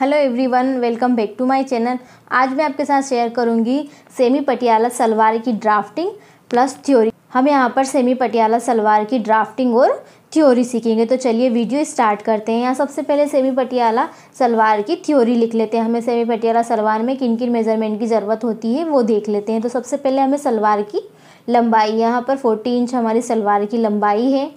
hello everyone welcome back to my channel आज मैं आपके साथ शेयर करूंगी सेमी पटियाला सलवार की ड्राफ्टिंग प्लस थ्योरी हम यहाँ पर सेमी पटियाला सलवार की ड्राफ्टिंग और थ्योरी सीखेंगे तो चलिए वीडियो स्टार्ट करते हैं यहाँ सबसे पहले सेमी पटियाला सलवार की थ्योरी लिख लेते हैं हमें सेमी पटियाला सलवार में किन किन मेजरमेंट की ज़रूरत होती है वो देख लेते हैं तो सबसे पहले हमें सलवार की लंबाई यहाँ पर फोर्टी इंच हमारी सलवार की लंबाई है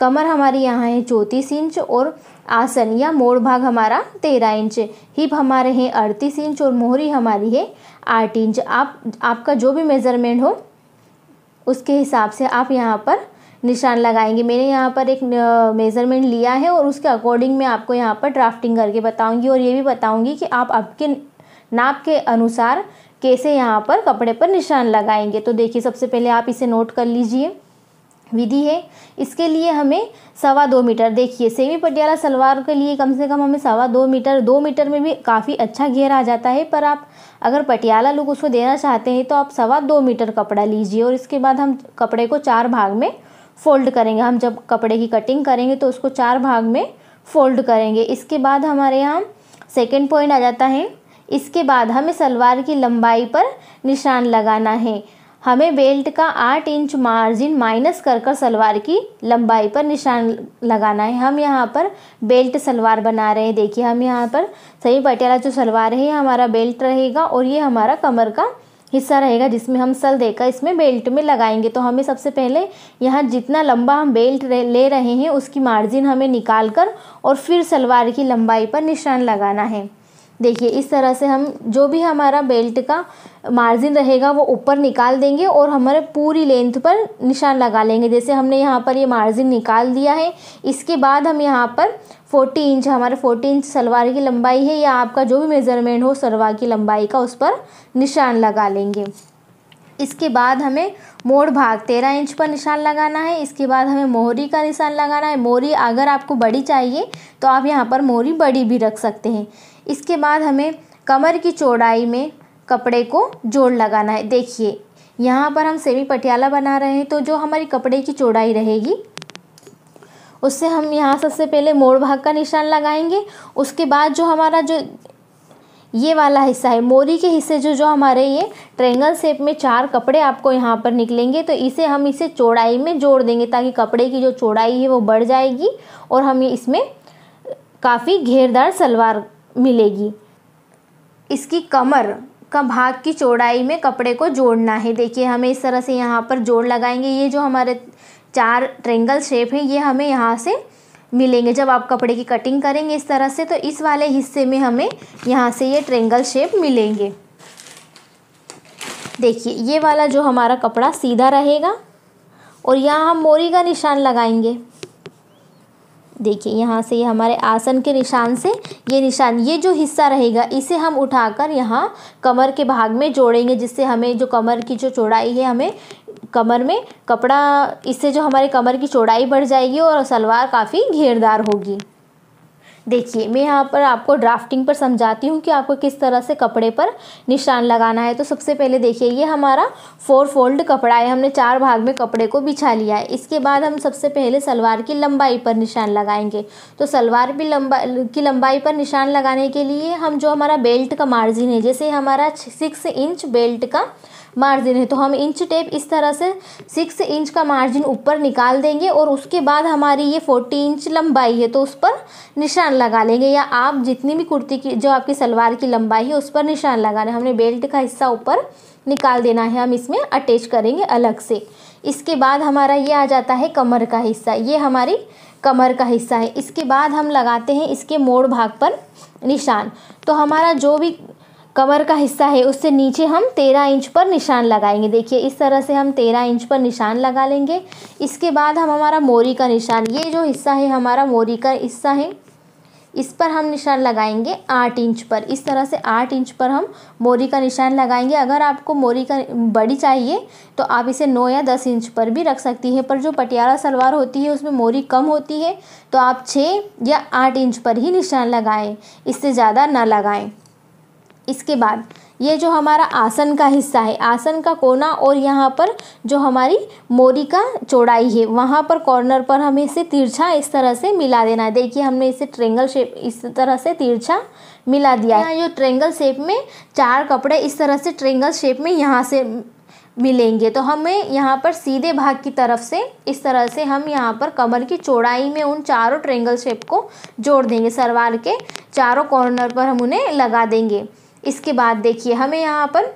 कमर हमारी यहाँ है चौंतीस इंच और आसन या मोड़ भाग हमारा तेरह इंच हिप हमारे हैं अड़तीस इंच और मोहरी हमारी है आठ इंच आप आपका जो भी मेज़रमेंट हो उसके हिसाब से आप यहाँ पर निशान लगाएंगे मैंने यहाँ पर एक मेज़रमेंट लिया है और उसके अकॉर्डिंग मैं आपको यहाँ पर ड्राफ्टिंग करके बताऊंगी और ये भी बताऊंगी कि आप आपके नाप के अनुसार कैसे यहाँ पर कपड़े पर निशान लगाएंगे तो देखिए सबसे पहले आप इसे नोट कर लीजिए विधि है इसके लिए हमें सवा दो मीटर देखिए सेमी पटियाला सलवार के लिए कम से कम हमें सवा दो मीटर दो मीटर में भी काफ़ी अच्छा घेरा आ जाता है पर आप अगर पटियाला लुक उसको देना चाहते हैं तो आप सवा दो मीटर कपड़ा लीजिए और इसके बाद हम कपड़े को चार भाग में फोल्ड करेंगे हम जब कपड़े की कटिंग करेंगे तो उसको चार भाग में फोल्ड करेंगे इसके बाद हमारे यहाँ सेकेंड पॉइंट आ जाता है इसके बाद हमें सलवार की लंबाई पर निशान लगाना है हमें बेल्ट का आठ इंच मार्जिन माइनस कर कर सलवार की लंबाई पर निशान लगाना है हम यहाँ पर बेल्ट सलवार बना रहे हैं देखिए हम यहाँ पर सही पटियाला जो सलवार है हमारा बेल्ट रहेगा और ये हमारा कमर का हिस्सा रहेगा जिसमें हम सल देकर इसमें बेल्ट में लगाएंगे तो हमें सबसे पहले यहाँ जितना लंबा हम बेल्ट ले रहे हैं उसकी मार्जिन हमें निकाल कर और फिर सलवार की लंबाई पर निशान लगाना है देखिए इस तरह से हम जो भी हमारा बेल्ट का मार्जिन रहेगा वो ऊपर निकाल देंगे और हमारे पूरी लेंथ पर निशान लगा लेंगे जैसे हमने यहाँ पर ये यह मार्जिन निकाल दिया है इसके बाद हम यहाँ पर 40 इंच हमारे 40 इंच सलवार की लंबाई है या आपका जो भी मेज़रमेंट हो सलवार की लंबाई का उस पर निशान लगा लेंगे इसके बाद हमें मोड़ भाग तेरह इंच पर निशान लगाना है इसके बाद हमें मोहरी का निशान लगाना है मोहरी अगर आपको बड़ी चाहिए तो आप यहाँ पर मोहरी बड़ी भी रख सकते हैं इसके बाद हमें कमर की चौड़ाई में कपड़े को जोड़ लगाना है देखिए यहाँ पर हम सेमी पटियाला बना रहे हैं तो जो हमारी कपड़े की चौड़ाई रहेगी उससे हम यहाँ सबसे पहले मोड़ भाग का निशान लगाएंगे उसके बाद जो हमारा जो ये वाला हिस्सा है मोरी के हिस्से जो जो हमारे ये ट्रेंगल शेप में चार कपड़े आपको यहाँ पर निकलेंगे तो इसे हम इसे चौड़ाई में जोड़ देंगे ताकि कपड़े की जो चौड़ाई है वो बढ़ जाएगी और हम इसमें काफ़ी घेरदार सलवार मिलेगी इसकी कमर का भाग की चौड़ाई में कपड़े को जोड़ना है देखिए हमें इस तरह से यहाँ पर जोड़ लगाएंगे ये जो हमारे चार ट्रेंगल शेप हैं ये हमें यहाँ से मिलेंगे जब आप कपड़े की कटिंग करेंगे इस तरह से तो इस वाले हिस्से में हमें यहाँ से ये ट्रेंगल शेप मिलेंगे देखिए ये वाला जो हमारा कपड़ा सीधा रहेगा और यहाँ हम मोरी का निशान लगाएंगे देखिए यहाँ से हमारे आसन के निशान से ये निशान ये जो हिस्सा रहेगा इसे हम उठाकर यहाँ कमर के भाग में जोड़ेंगे जिससे हमें जो कमर की जो चौड़ाई है हमें कमर में कपड़ा इससे जो हमारे कमर की चौड़ाई बढ़ जाएगी और सलवार काफ़ी घेरदार होगी देखिए मैं यहाँ पर आपको ड्राफ्टिंग पर समझाती हूँ कि आपको किस तरह से कपड़े पर निशान लगाना है तो सबसे पहले देखिए ये हमारा फोर फोल्ड कपड़ा है हमने चार भाग में कपड़े को बिछा लिया है इसके बाद हम सबसे पहले सलवार की लंबाई पर निशान लगाएंगे तो सलवार भी लंबा की लंबाई पर निशान लगाने के लिए हम जो हमारा बेल्ट का मार्जिन है जैसे हमारा सिक्स इंच बेल्ट का मार्जिन है तो हम इंच टेप इस तरह से सिक्स इंच का मार्जिन ऊपर निकाल देंगे और उसके बाद हमारी ये फोर्टी इंच लंबाई है तो उस पर निशान लगा लेंगे या आप जितनी भी कुर्ती की जो आपकी सलवार की लंबाई है उस पर निशान लगाना हमने बेल्ट का हिस्सा ऊपर निकाल देना है हम इसमें अटैच करेंगे अलग से इसके बाद हमारा ये आ जाता है कमर का हिस्सा ये हमारी कमर का हिस्सा है इसके बाद हम लगाते हैं इसके मोड़ भाग पर निशान तो हमारा जो भी कमर का हिस्सा है उससे नीचे हम तेरह इंच पर निशान लगाएंगे देखिए इस तरह से हम तेरह इंच पर निशान लगा लेंगे इसके बाद हम हमारा मोरी का निशान ये जो हिस्सा है हमारा मोरी का हिस्सा है इस पर हम निशान लगाएंगे आठ इंच पर इस तरह से आठ इंच पर हम मोरी का निशान लगाएंगे अगर आपको मोरी का बड़ी चाहिए तो आप इसे नौ या दस इंच पर भी रख सकती हैं पर जो पटियाला सलवार होती है उसमें मोरी कम होती है तो आप छः या आठ इंच पर ही निशान लगाएं इससे ज़्यादा ना लगाएं इसके बाद ये जो हमारा आसन का हिस्सा है आसन का कोना और यहाँ पर जो हमारी मोरी का चौड़ाई है वहाँ पर कॉर्नर पर हमें इसे तिरछा इस तरह से मिला देना है देखिए हमने इसे ट्रेंगल शेप इस तरह से तिरछा मिला दिया है जो ट्रेंगल शेप में चार कपड़े इस तरह से ट्रेंगल शेप में यहाँ से मिलेंगे तो हमें यहाँ पर सीधे भाग की तरफ से इस तरह से हम यहाँ पर कमर की चौड़ाई में उन चारों ट्रेंगल शेप को जोड़ देंगे सरवार के चारों कॉर्नर पर हम उन्हें लगा देंगे इसके बाद देखिए हमें यहाँ पर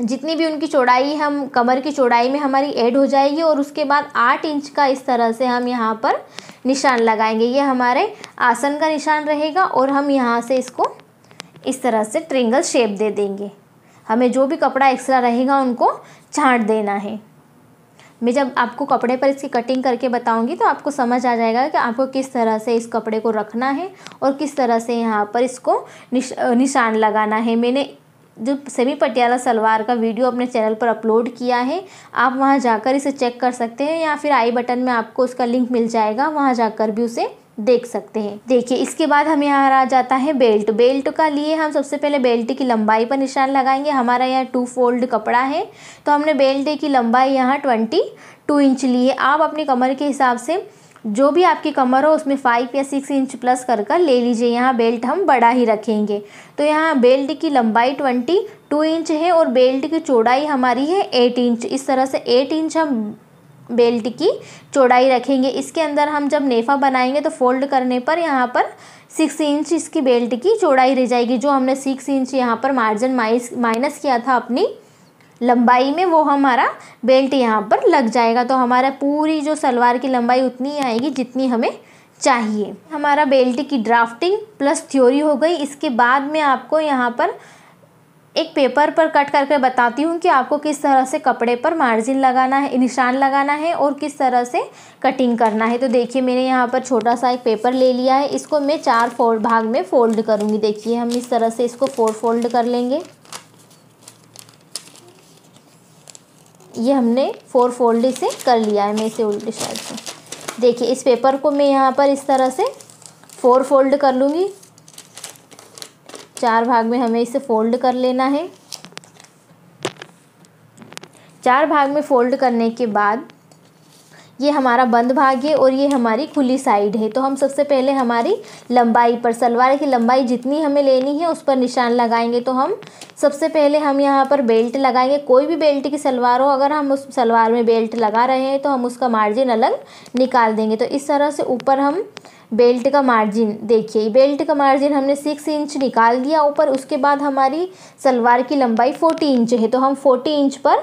जितनी भी उनकी चौड़ाई हम कमर की चौड़ाई में हमारी ऐड हो जाएगी और उसके बाद आठ इंच का इस तरह से हम यहाँ पर निशान लगाएंगे ये हमारे आसन का निशान रहेगा और हम यहाँ से इसको इस तरह से ट्रिंगल शेप दे देंगे हमें जो भी कपड़ा एक्स्ट्रा रहेगा उनको छाँट देना है मैं जब आपको कपड़े पर इसकी कटिंग करके बताऊंगी तो आपको समझ आ जाएगा कि आपको किस तरह से इस कपड़े को रखना है और किस तरह से यहाँ पर इसको निश, निशान लगाना है मैंने जो सेमी पटियाला सलवार का वीडियो अपने चैनल पर अपलोड किया है आप वहाँ जाकर इसे चेक कर सकते हैं या फिर आई बटन में आपको उसका लिंक मिल जाएगा वहाँ जाकर भी उसे देख सकते हैं देखिए इसके बाद हमें यहाँ आ जाता है बेल्ट बेल्ट का लिए हम सबसे पहले बेल्ट की लंबाई पर निशान लगाएंगे हमारा यहाँ टू फोल्ड कपड़ा है तो हमने बेल्ट की लंबाई यहाँ ट्वेंटी टू इंच ली है आप अपनी कमर के हिसाब से जो भी आपकी कमर हो उसमें फाइव या सिक्स इंच प्लस कर कर ले लीजिए यहाँ बेल्ट हम बड़ा ही रखेंगे तो यहाँ बेल्ट की लंबाई ट्वेंटी टू इंच है और बेल्ट की चौड़ाई हमारी है एट इंच इस तरह से एट इंच हम बेल्ट की चौड़ाई रखेंगे इसके अंदर हम जब नेफा बनाएंगे तो फोल्ड करने पर यहाँ पर सिक्स इंच इसकी बेल्ट की चौड़ाई रह जाएगी जो हमने सिक्स इंच यहाँ पर मार्जिन माइस माइनस किया था अपनी लंबाई में वो हमारा बेल्ट यहाँ पर लग जाएगा तो हमारा पूरी जो सलवार की लंबाई उतनी ही आएगी जितनी हमें चाहिए हमारा बेल्ट की ड्राफ्टिंग प्लस थ्योरी हो गई इसके बाद में आपको यहाँ पर एक पेपर पर कट करके बताती हूँ कि आपको किस तरह से कपड़े पर मार्जिन लगाना है निशान लगाना है और किस तरह से कटिंग करना है तो देखिए मैंने यहाँ पर छोटा सा एक पेपर ले लिया है इसको मैं चार फोल्ड भाग में फ़ोल्ड करूँगी देखिए हम इस तरह से इसको फोर फोल्ड कर लेंगे ये हमने फोर फोल्ड इसे कर लिया है मैं इसे उल्टी साइड से देखिए इस पेपर को मैं यहाँ पर इस तरह से फोर फोल्ड कर लूँगी चार भाग में हमें इसे फोल्ड कर लेना है चार भाग में फोल्ड करने के बाद ये हमारा बंद भाग है और ये हमारी खुली साइड है तो हम सबसे पहले हमारी लंबाई पर सलवार की लंबाई जितनी हमें लेनी है उस पर निशान लगाएंगे तो हम सबसे पहले हम यहाँ पर बेल्ट लगाएंगे कोई भी बेल्ट की सलवार हो अगर हम उस सलवार में बेल्ट लगा रहे हैं तो हम उसका मार्जिन अलग निकाल देंगे तो इस तरह से ऊपर हम बेल्ट का मार्जिन देखिए बेल्ट का मार्जिन हमने सिक्स इंच निकाल दिया ऊपर उसके बाद हमारी सलवार की लंबाई फोर्टी इंच है तो हम फोर्टी इंच पर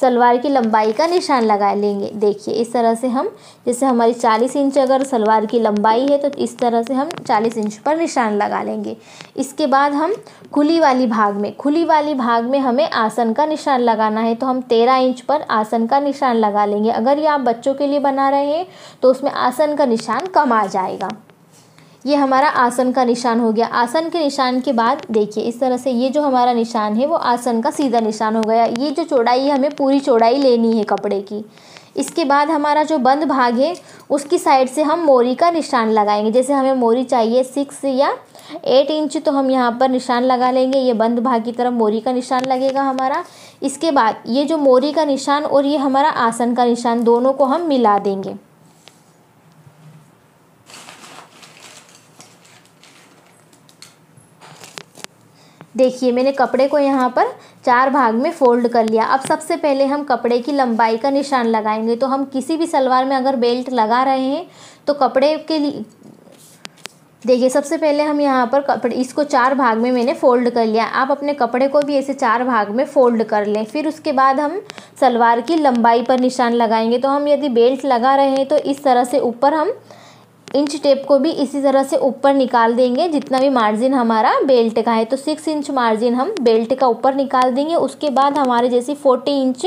सलवार की लंबाई का निशान लगा लेंगे देखिए इस तरह से हम जैसे हमारी चालीस इंच अगर सलवार की लंबाई है तो इस तरह से हम चालीस इंच पर निशान लगा लेंगे इसके बाद हम खुली वाली भाग में खुली वाली भाग में हमें आसन का निशान लगाना है तो हम तेरह इंच पर आसन का निशान लगा लेंगे अगर ये आप बच्चों के लिए बना रहे हैं तो उसमें आसन का निशान कम आ जाएगा ये हमारा आसन का निशान हो गया आसन के निशान के बाद देखिए इस तरह से ये जो हमारा निशान है वो आसन का सीधा निशान हो गया ये जो चौड़ाई हमें पूरी चौड़ाई लेनी है कपड़े की इसके बाद हमारा जो बंद भाग है उसकी साइड से हम मोरी का निशान लगाएंगे जैसे हमें मोरी चाहिए सिक्स या एट इंच तो हम यहाँ पर निशान लगा लेंगे ये बंद भाग की तरफ मोरी का निशान लगेगा हमारा इसके बाद ये जो मोरी का निशान और ये हमारा आसन का निशान दोनों को हम मिला देंगे देखिए मैंने कपड़े को यहाँ पर चार भाग में फोल्ड कर लिया अब सबसे पहले हम कपड़े की लंबाई का निशान लगाएंगे तो हम किसी भी सलवार में अगर बेल्ट लगा रहे हैं तो कपड़े के लिए देखिए सबसे पहले हम यहाँ पर कपड़े इसको चार भाग में मैंने फोल्ड कर लिया आप अपने कपड़े को भी ऐसे चार भाग में फोल्ड कर लें फिर उसके बाद हम सलवार की लंबाई पर निशान लगाएंगे तो हम यदि बेल्ट लगा रहे हैं तो इस तरह से ऊपर हम इंच टेप को भी इसी तरह से ऊपर निकाल देंगे जितना भी मार्जिन हमारा बेल्ट का है तो सिक्स इंच मार्जिन हम बेल्ट का ऊपर निकाल देंगे उसके बाद हमारे जैसी फोर्टी इंच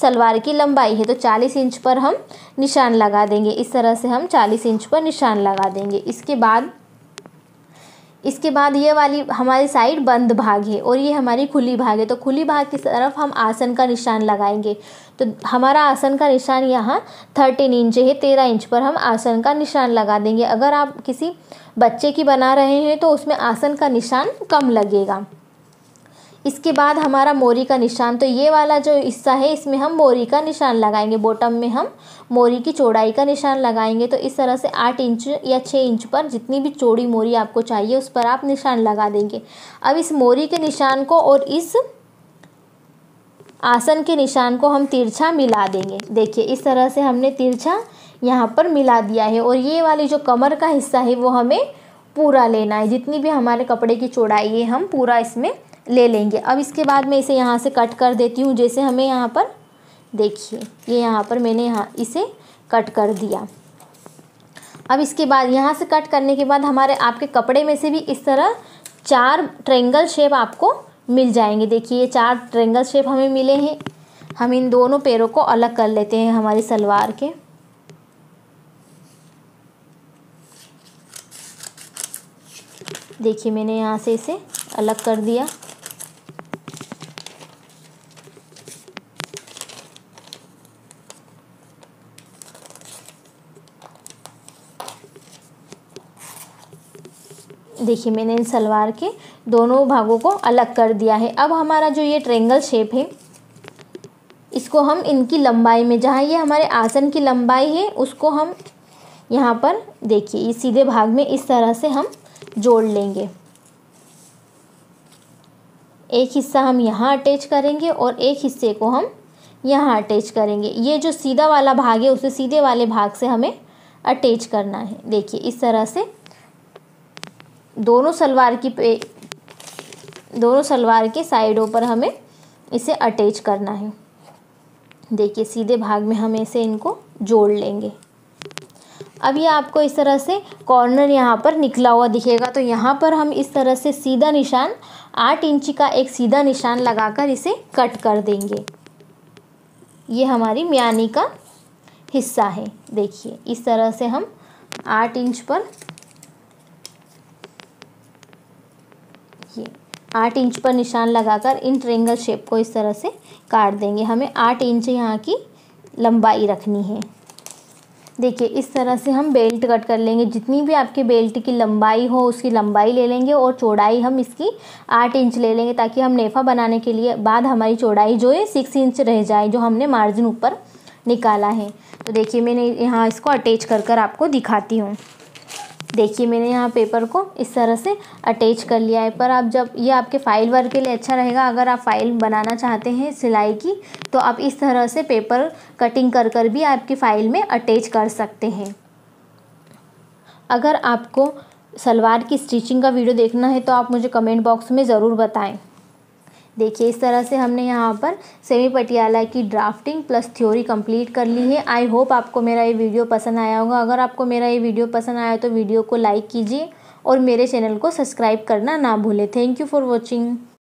सलवार की लंबाई है तो चालीस इंच पर हम निशान लगा देंगे इस तरह से हम चालीस इंच पर निशान लगा देंगे इसके बाद इसके बाद ये वाली हमारी साइड बंद भाग है और ये हमारी खुली भाग है तो खुली भाग की तरफ हम आसन का निशान लगाएंगे तो हमारा आसन का निशान यहाँ थर्टीन इंच है तेरह इंच पर हम आसन का निशान लगा देंगे अगर आप किसी बच्चे की बना रहे हैं तो उसमें आसन का निशान कम लगेगा इसके बाद हमारा मोरी का निशान तो ये वाला जो हिस्सा है इसमें हम मोरी का निशान लगाएंगे बॉटम में हम मोरी की चौड़ाई का निशान लगाएंगे तो इस तरह से आठ इंच या छः इंच पर जितनी भी चौड़ी मोरी आपको चाहिए उस पर आप निशान लगा देंगे अब इस मोरी के निशान को और इस आसन के निशान को हम तिरछा मिला देंगे देखिए इस तरह से हमने तिरछा यहाँ पर मिला दिया है और ये वाली जो कमर का हिस्सा है वो हमें पूरा लेना है जितनी भी हमारे कपड़े की चौड़ाई है हम पूरा इसमें ले लेंगे अब इसके बाद मैं इसे यहाँ से कट कर देती हूँ जैसे हमें यहाँ पर देखिए ये यहाँ पर मैंने यहाँ इसे कट कर दिया अब इसके बाद यहाँ से कट करने के बाद हमारे आपके कपड़े में से भी इस तरह चार ट्रेंगल शेप आपको मिल जाएंगे देखिए ये चार ट्रेंगल शेप हमें मिले हैं हम इन दोनों पैरों को अलग कर लेते हैं हमारी सलवार के देखिए मैंने यहाँ से इसे अलग कर दिया देखिए मैंने इन सलवार के दोनों भागों को अलग कर दिया है अब हमारा जो ये ट्रेंगल शेप है इसको हम इनकी लंबाई में जहाँ ये हमारे आसन की लंबाई है उसको हम यहाँ पर देखिए इस सीधे भाग में इस तरह से हम जोड़ लेंगे एक हिस्सा हम यहाँ अटैच करेंगे और एक हिस्से को हम यहाँ अटैच करेंगे ये जो सीधा वाला भाग है उसे सीधे वाले भाग से हमें अटैच करना है देखिए इस तरह से दोनों सलवार की पे दोनों सलवार के साइडों पर हमें इसे अटैच करना है देखिए सीधे भाग में हम इसे इनको जोड़ लेंगे अब ये आपको इस तरह से कॉर्नर यहाँ पर निकला हुआ दिखेगा तो यहाँ पर हम इस तरह से सीधा निशान आठ इंची का एक सीधा निशान लगाकर इसे कट कर देंगे ये हमारी म्यानी का हिस्सा है देखिए इस तरह से हम आठ इंच पर ये आठ इंच पर निशान लगाकर इन ट्रेंगल शेप को इस तरह से काट देंगे हमें आठ इंच यहाँ की लंबाई रखनी है देखिए इस तरह से हम बेल्ट कट कर लेंगे जितनी भी आपके बेल्ट की लंबाई हो उसकी लंबाई ले लेंगे और चौड़ाई हम इसकी आठ इंच ले लेंगे ताकि हम नेफा बनाने के लिए बाद हमारी चौड़ाई जो है सिक्स इंच रह जाए जो हमने मार्जिन ऊपर निकाला है तो देखिए मैंने यहाँ इसको अटैच कर कर आपको दिखाती हूँ देखिए मैंने यहाँ पेपर को इस तरह से अटैच कर लिया है पर आप जब ये आपके फाइल वर्क के लिए अच्छा रहेगा अगर आप फाइल बनाना चाहते हैं सिलाई की तो आप इस तरह से पेपर कटिंग कर कर भी आपकी फ़ाइल में अटैच कर सकते हैं अगर आपको सलवार की स्टिचिंग का वीडियो देखना है तो आप मुझे कमेंट बॉक्स में ज़रूर बताएँ देखिए इस तरह से हमने यहाँ पर सेमी पटियाला की ड्राफ्टिंग प्लस थ्योरी कंप्लीट कर ली है आई होप आपको मेरा ये वीडियो पसंद आया होगा अगर आपको मेरा ये वीडियो पसंद आया तो वीडियो को लाइक कीजिए और मेरे चैनल को सब्सक्राइब करना ना भूलें थैंक यू फॉर वॉचिंग